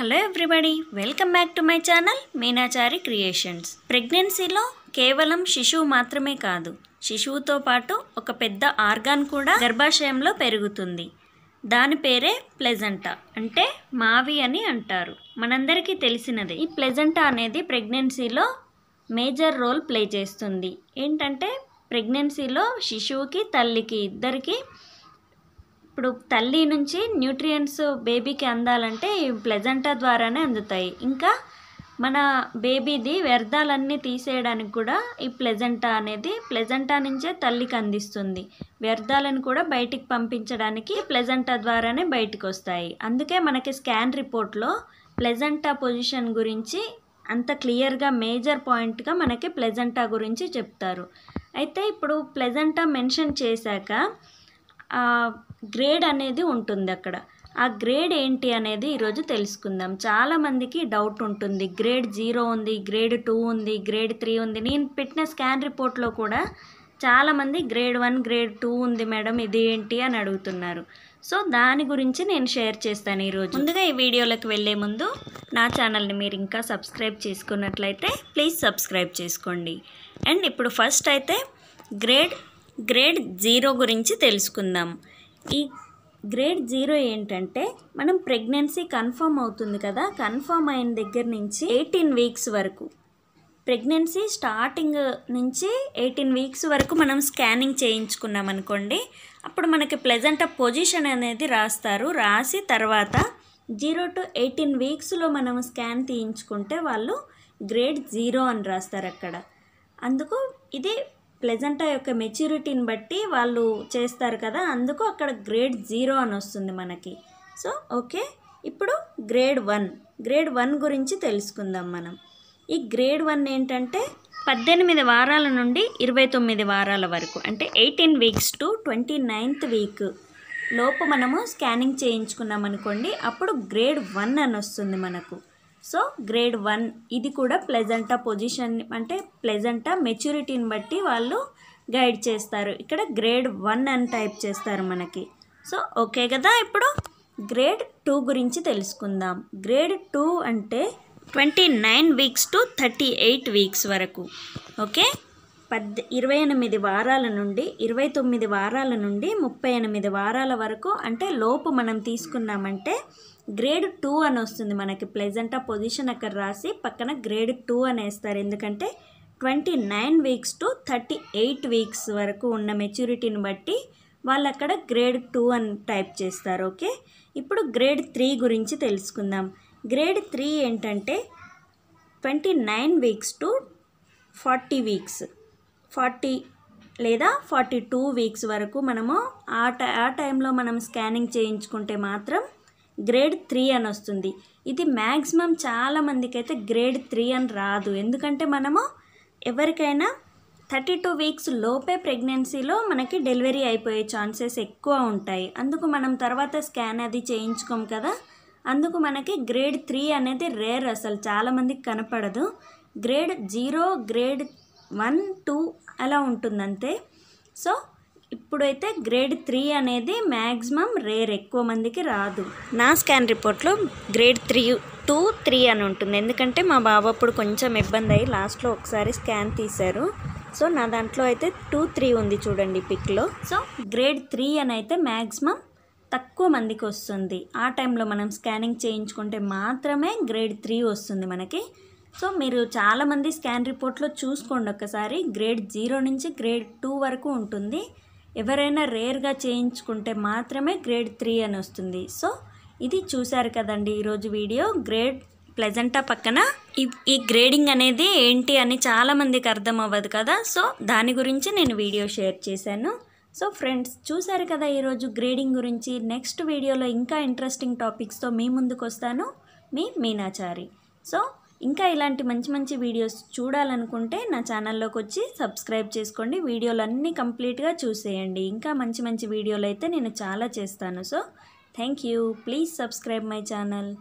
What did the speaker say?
hello everybody welcome back to my channel Meenachari creations ప్రెగ్నెన్సీలో కేవలం శిశువు మాత్రమే కాదు శిశువుతో పాటు ఒక పెద్ద ఆర్గాన్ కూడా గర్భాశయంలో పెరుగుతుంది దాని పేరే ప్లెజెంటా అంటే మావి అని అంటారు మనందరికీ తెలిసినదే ఈ ప్లెజెంటా అనేది ప్రెగ్నెన్సీలో మేజర్ రోల్ ప్లే చేస్తుంది ఏంటంటే ప్రెగ్నెన్సీలో శిశువుకి తల్లికి ఇద్దరికి ఇప్పుడు తల్లి నుంచి న్యూట్రియంట్స్ బేబీకి అందాలంటే ఈ ప్లెజెంటా ద్వారానే అందుతాయి ఇంకా మన బేబీది వ్యర్థాలన్నీ తీసేయడానికి కూడా ఈ ప్లెజెంటా అనేది ప్లెజెంటా నుంచే తల్లికి అందిస్తుంది వ్యర్థాలను కూడా బయటికి పంపించడానికి ప్లెజెంటా ద్వారానే బయటికి వస్తాయి అందుకే మనకి స్కాన్ రిపోర్ట్లో ప్లెజెంటా పొజిషన్ గురించి అంత క్లియర్గా మేజర్ పాయింట్గా మనకి ప్లెజెంటా గురించి చెప్తారు అయితే ఇప్పుడు ప్లెజెంటా మెన్షన్ చేశాక గ్రేడ్ అనేది ఉంటుంది అక్కడ ఆ గ్రేడ్ ఏంటి అనేది ఈరోజు తెలుసుకుందాం చాలామందికి డౌట్ ఉంటుంది గ్రేడ్ జీరో ఉంది గ్రేడ్ టూ ఉంది గ్రేడ్ త్రీ ఉంది నేను పెట్టిన స్కాన్ రిపోర్ట్లో కూడా చాలామంది గ్రేడ్ వన్ గ్రేడ్ టూ ఉంది మేడం ఇది ఏంటి అని అడుగుతున్నారు సో దాని గురించి నేను షేర్ చేస్తాను ఈరోజు ముందుగా ఈ వీడియోలకు వెళ్ళే ముందు నా ఛానల్ని మీరు ఇంకా సబ్స్క్రైబ్ చేసుకున్నట్లయితే ప్లీజ్ సబ్స్క్రైబ్ చేసుకోండి అండ్ ఇప్పుడు ఫస్ట్ అయితే గ్రేడ్ గ్రేడ్ జీరో గురించి తెలుసుకుందాం ఈ గ్రేడ్ జీరో ఏంటంటే మనం ప్రెగ్నెన్సీ కన్ఫర్మ్ అవుతుంది కదా కన్ఫర్మ్ అయిన దగ్గర నుంచి ఎయిటీన్ వీక్స్ వరకు ప్రెగ్నెన్సీ స్టార్టింగ్ నుంచి ఎయిటీన్ వీక్స్ వరకు మనం స్కానింగ్ చేయించుకున్నాం అనుకోండి అప్పుడు మనకి ప్లెజెంట్ ఆఫ్ పొజిషన్ అనేది రాస్తారు రాసి తర్వాత జీరో టు ఎయిటీన్ వీక్స్లో మనం స్కాన్ తీయించుకుంటే వాళ్ళు గ్రేడ్ జీరో అని రాస్తారు అక్కడ అందుకు ఇది ప్లెజెంటా యొక్క మెచ్యూరిటీని బట్టి వాళ్ళు చేస్తారు కదా అందుకు అక్కడ గ్రేడ్ జీరో అని వస్తుంది మనకి సో ఓకే ఇప్పుడు గ్రేడ్ వన్ గ్రేడ్ వన్ గురించి తెలుసుకుందాం మనం ఈ గ్రేడ్ వన్ ఏంటంటే పద్దెనిమిది వారాల నుండి ఇరవై తొమ్మిది వారాల వరకు అంటే eighteen weeks to twenty ninth week లోపు మనము స్కానింగ్ చేయించుకున్నాం అనుకోండి అప్పుడు గ్రేడ్ వన్ అని వస్తుంది మనకు సో గ్రేడ్ వన్ ఇది కూడా ప్లెజెంటా పొజిషన్ అంటే ప్లెజెంటా మెచ్యూరిటీని బట్టి వాళ్ళు గైడ్ చేస్తారు ఇక్కడ గ్రేడ్ వన్ అని టైప్ చేస్తారు మనకి సో ఓకే కదా ఇప్పుడు గ్రేడ్ టూ గురించి తెలుసుకుందాం గ్రేడ్ టూ అంటే twenty nine weeks to thirty eight weeks వరకు ఓకే పద్ ఇరవై ఎనిమిది వారాల నుండి ఇరవై తొమ్మిది వారాల నుండి ముప్పై ఎనిమిది వారాల వరకు అంటే లోపు మనం తీసుకున్నామంటే గ్రేడ్ టూ అని వస్తుంది మనకి ప్లెజెంట్ ఆ పొజిషన్ అక్కడ రాసి పక్కన గ్రేడ్ టూ అని వేస్తారు ఎందుకంటే twenty nine weeks to thirty eight weeks వరకు ఉన్న మెచ్యూరిటీని బట్టి వాళ్ళు అక్కడ గ్రేడ్ టూ అని టైప్ చేస్తారు ఓకే ఇప్పుడు గ్రేడ్ త్రీ గురించి తెలుసుకుందాం గ్రేడ్ త్రీ ఏంటంటే twenty nine weeks to forty weeks forty లేదా ఫార్టీ టూ వీక్స్ వరకు మనము ఆ టై ఆ టైంలో మనం స్కానింగ్ చేయించుకుంటే మాత్రం గ్రేడ్ త్రీ అని వస్తుంది ఇది మ్యాక్సిమం అయితే గ్రేడ్ త్రీ అని రాదు ఎందుకంటే మనము ఎవరికైనా థర్టీ టూ వీక్స్ లోపే ప్రెగ్నెన్సీలో మనకి డెలివరీ అయిపోయే ఛాన్సెస్ ఎక్కువ ఉంటాయి అందుకు మనం తర్వాత స్కాన్ అది చేయించుకోం కదా అందుకు మనకి గ్రేడ్ త్రీ అనేది రేర్ అసలు చాలామందికి కనపడదు grade zero grade one two అలా ఉంటుందంతే సో ఇప్పుడైతే గ్రేడ్ త్రీ అనేది మ్యాక్సిమం రేర్ ఎక్కువ మందికి రాదు నా స్కాన్ రిపోర్ట్లో గ్రేడ్ త్రీ టూ త్రీ అని ఉంటుంది ఎందుకంటే మా బాబు అప్పుడు కొంచెం ఇబ్బంది అయ్యి లాస్ట్లో ఒకసారి స్కాన్ తీశారు సో నా దాంట్లో అయితే టూ త్రీ ఉంది చూడండి పిక్లో సో గ్రేడ్ త్రీ అని అయితే మ్యాక్సిమం తక్కువ మందికి వస్తుంది ఆ టైంలో మనం స్కానింగ్ చేయించుకుంటే మాత్రమే గ్రేడ్ త్రీ వస్తుంది మనకి సో మీరు చాలామంది స్కాన్ రిపోర్ట్లో చూసుకోండి ఒకసారి గ్రేడ్ జీరో నుంచి గ్రేడ్ టూ వరకు ఉంటుంది ఎవరైనా రేర్గా చేయించుకుంటే మాత్రమే గ్రేడ్ త్రీ అని వస్తుంది సో ఇది చూశారు కదండి ఈరోజు వీడియో గ్రేడ్ ప్లెజెంటా పక్కన ఈ ఈ గ్రేడింగ్ అనేది ఏంటి అని చాలామందికి అర్థం అవ్వదు కదా సో దాని గురించి నేను వీడియో షేర్ చేశాను సో ఫ్రెండ్స్ చూశారు కదా ఈరోజు గ్రేడింగ్ గురించి నెక్స్ట్ వీడియోలో ఇంకా ఇంట్రెస్టింగ్ టాపిక్స్తో మీ ముందుకు వస్తాను మీ మీనాచారి సో ఇంకా ఇలాంటి మంచి మంచి వీడియోస్ చూడాలనుకుంటే నా ఛానల్లోకి వచ్చి సబ్స్క్రైబ్ చేసుకోండి వీడియోలన్నీ కంప్లీట్గా చూసేయండి ఇంకా మంచి మంచి వీడియోలు అయితే నేను చాలా చేస్తాను so thank you please subscribe my channel